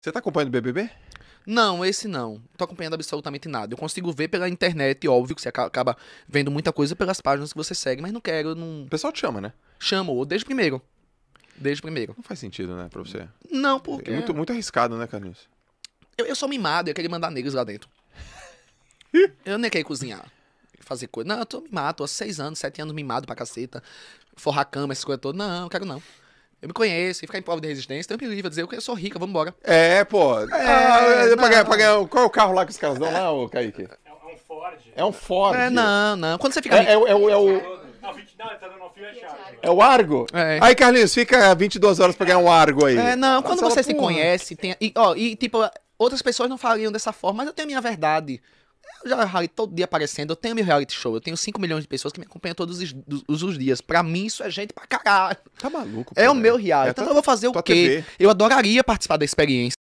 Você tá acompanhando o BBB? Não, esse não. Tô acompanhando absolutamente nada. Eu consigo ver pela internet, óbvio que você acaba vendo muita coisa pelas páginas que você segue, mas não quero, não... O pessoal te chama, né? Chamo, desde primeiro. Desde primeiro. Não faz sentido, né, pra você? Não, porque... É muito, muito arriscado, né, Carlinhos? Eu, eu sou mimado, eu queria mandar negros lá dentro. eu nem quero cozinhar, fazer coisa. Não, eu tô mimado, tô há seis anos, sete anos mimado pra caceta, forrar cama, essa coisa toda. Não, eu quero não. Eu me conheço, e ficar em prova de resistência, tem um livre, dizer, eu sou rica, vamos É, pô. É, ah, pra ganhar, pra ganhar, qual é o carro lá que os caras dão lá, ô Kaique? É um é Ford. É um Ford. É, não, não. Quando você fica. É, é, é, é o. É o... 20, tá é É o Argo? É. Aí, Carlinhos, fica 22 horas pra ganhar um Argo aí. É, não, quando você se conhece, tem. E, ó, e tipo, outras pessoas não fariam dessa forma, mas eu tenho a minha verdade. Eu já reality todo dia aparecendo, eu tenho meu reality show, eu tenho 5 milhões de pessoas que me acompanham todos os, os, dias. Pra mim, isso é gente pra caralho. Tá maluco? É o meu reality. É então tua, tá eu vou fazer o quê? TV. Eu adoraria participar da experiência.